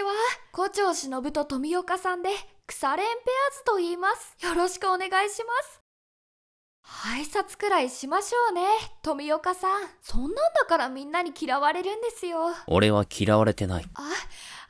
ちは胡蝶忍と富岡さんで腐れンペアーズと言いますよろしくお願いします挨拶くらいしましょうね富岡さんそんなんだからみんなに嫌われるんですよ俺は嫌われてないあ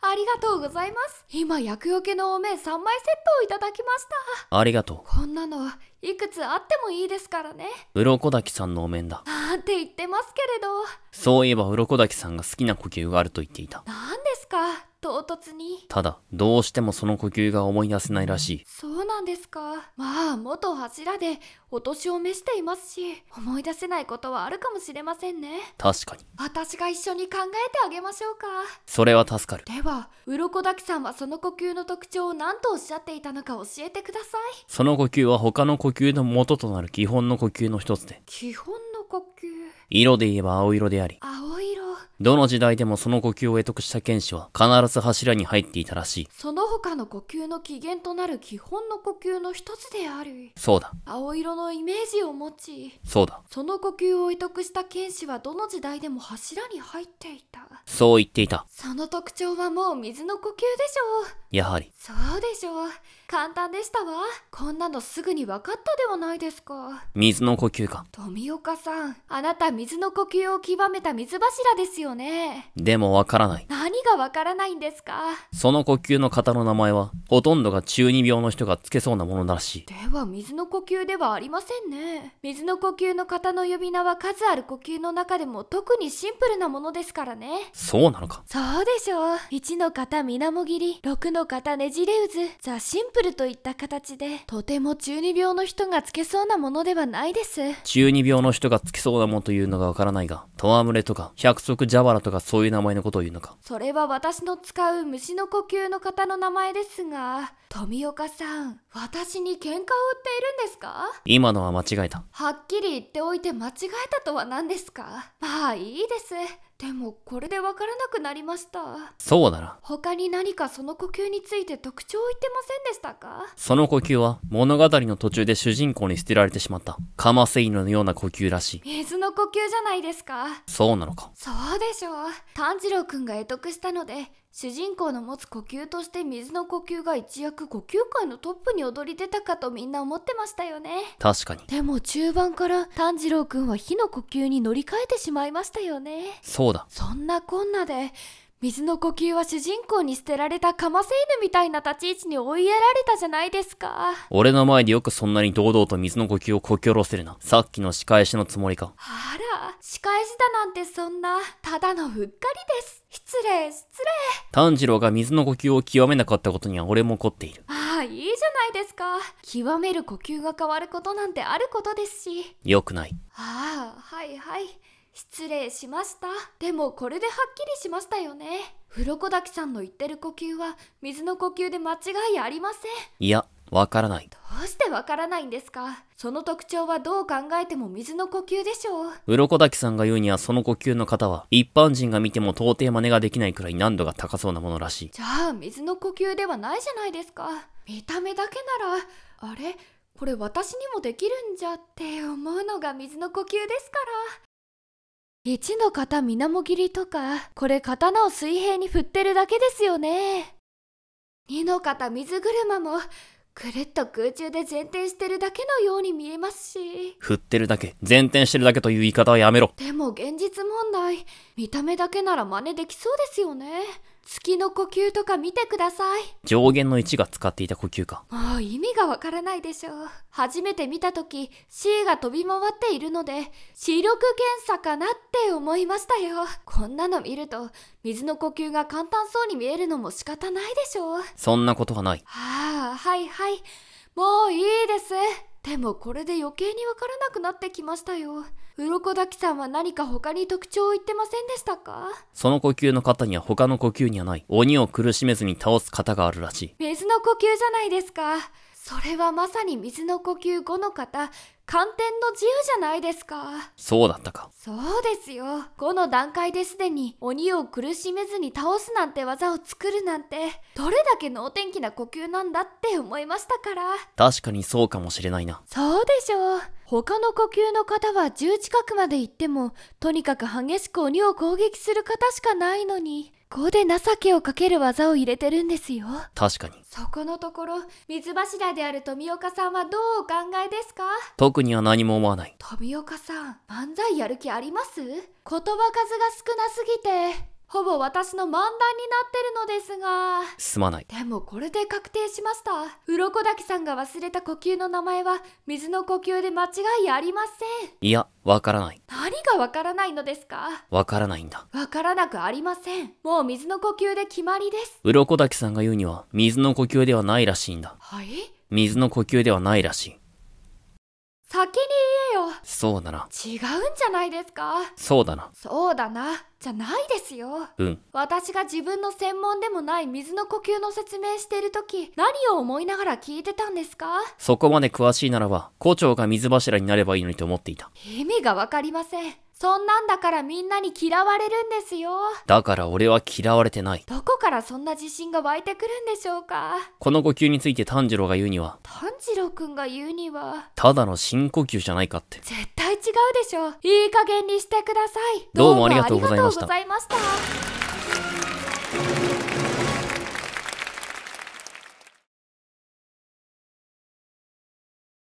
ありがとうございます今厄除けのお面3枚セットをいただきましたありがとうこんなのいくつあってもいいですからね鱗滝さんのお面だなんて言ってますけれどそういえば鱗滝さんが好きな呼吸があると言っていた何ですか唐突にただどうしてもその呼吸が思い出せないらしいそうなんですかまあ元柱でお年を召していますし思い出せないことはあるかもしれませんね確かに私が一緒に考えてあげましょうかそれは助かるでは鱗滝さんはその呼吸の特徴を何とおっしゃっていたのか教えてくださいその呼吸は他の呼吸の元となる基本の呼吸の一つで基本の呼吸色で言えば青色であり青どの時代でもその呼吸を得得した剣士は必ず柱に入っていたらしい。その他の呼吸の起源となる基本の呼吸の一つである。そうだ。青色のイメージを持ち。そうだ。その呼吸を得得した剣士はどの時代でも柱に入っていた。そう言っていた。その特徴はもう水の呼吸でしょう。やはり。そうでしょう。簡単でしたわ。こんなのすぐに分かったではないですか。水の呼吸か。富岡さん、あなた水の呼吸を極めた水柱ですよよね。でもわからない。何がわからないんですかその呼吸の方の名前は、ほとんどが中二病の人がつけそうなものらしい。では水の呼吸ではありませんね。水の呼吸の方の呼び名は数ある呼吸の中でも特にシンプルなものですからね。そうなのか。そうでしょう。1の型みなもぎり、6の型ねじれ渦、ザ・シンプルといった形で、とても中二病の人がつけそうなものではないです。中二病の人がつけそうなものというのがわからないが、トワムれとか、百足ジャラとかそういう名前のことを言うのかそれは私の使う虫の呼吸の方の名前ですが富岡さん私に喧嘩を売っているんですか今のは間違えたはっきり言っておいて間違えたとは何ですかまあいいですでもこれでわからなくなりましたそうだな他に何かその呼吸について特徴を言ってませんでしたかその呼吸は物語の途中で主人公に捨てられてしまったカマセイヌのような呼吸らしい水の呼吸じゃないですかそうなのかそうでしょう炭治郎くんが得得したので主人公の持つ呼吸として水の呼吸が一躍呼吸界のトップに躍り出たかとみんな思ってましたよね確かにでも中盤から炭治郎くんは火の呼吸に乗り換えてしまいましたよねそうだそんなこんなで水の呼吸は主人公に捨てられたカマセイヌみたいな立ち位置に追いやられたじゃないですか。俺の前でよくそんなに堂々と水の呼吸をこき下ろせるな。さっきの仕返しのつもりか。あら、仕返しだなんてそんな、ただのうっかりです。失礼、失礼。炭治郎が水の呼吸を極めなかったことには俺も怒っている。ああ、いいじゃないですか。極める呼吸が変わることなんてあることですし。よくない。ああ、はいはい。失礼しましたでもこれではっきりしましたよね鱗滝さんの言ってる呼吸は水の呼吸で間違いありませんいやわからないどうしてわからないんですかその特徴はどう考えても水の呼吸でしょう鱗滝さんが言うにはその呼吸の方は一般人が見ても到底真似ができないくらい難度が高そうなものらしいじゃあ水の呼吸ではないじゃないですか見た目だけならあれこれ私にもできるんじゃって思うのが水の呼吸ですから1の型水面切りとか、これ刀を水平に振ってるだけですよね。2の型水車も、くるっと空中で前転してるだけのように見えますし。振ってるだけ、前転してるだけという言い方はやめろ。でも現実問題、見た目だけなら真似できそうですよね。月の呼吸とか見てください上限の1が使っていた呼吸かもう意味がわからないでしょう初めて見た時 C が飛び回っているので視力検査かなって思いましたよこんなの見ると水の呼吸が簡単そうに見えるのも仕方ないでしょうそんなことはないはあはいはいもういいですでもこれで余計にわからなくなってきましたよ。鱗滝さんは何か他に特徴を言ってませんでしたかその呼吸の方には他の呼吸にはない。鬼を苦しめずに倒す方があるらしい。水の呼吸じゃないですか。それはまさに水の呼吸5の方、寒天の自由じゃないですか。そうだったか。そうですよ。5の段階ですでに鬼を苦しめずに倒すなんて技を作るなんて、どれだけ能天気な呼吸なんだって思いましたから。確かにそうかもしれないな。そうでしょう。他の呼吸の方は10近くまで行っても、とにかく激しく鬼を攻撃する方しかないのに、こで情けをかける技を入れてるんですよ確かにそこのところ水柱である富岡さんはどうお考えですか特には何も思わない富岡さん漫才やる気あります言葉数が少なすぎてほぼ私の漫談になってるのですがすまないでもこれで確定しました鱗滝さんが忘れた呼吸の名前は水の呼吸で間違いありませんいやわからない何がわからないのですかわからないんだわからなくありませんもう水の呼吸で決まりです鱗滝さんが言うには水の呼吸ではないらしいんだはい水の呼吸ではないらしい先にそうだな違うんじゃないですかそうだなそうだなじゃないですようん私が自分の専門でもない水の呼吸の説明している時何を思いながら聞いてたんですかそこまで詳しいならば校長が水柱になればいいのにと思っていた意味がわかりませんそんなんだからみんなに嫌われるんですよ。だから俺は嫌われてない。どこからそんな自信が湧いてくるんでしょうか。この呼吸について炭治郎が言うには。炭治郎くんが言うには。ただの深呼吸じゃないかって。絶対違うでしょ。いい加減にしてください。どうもありがとうございました。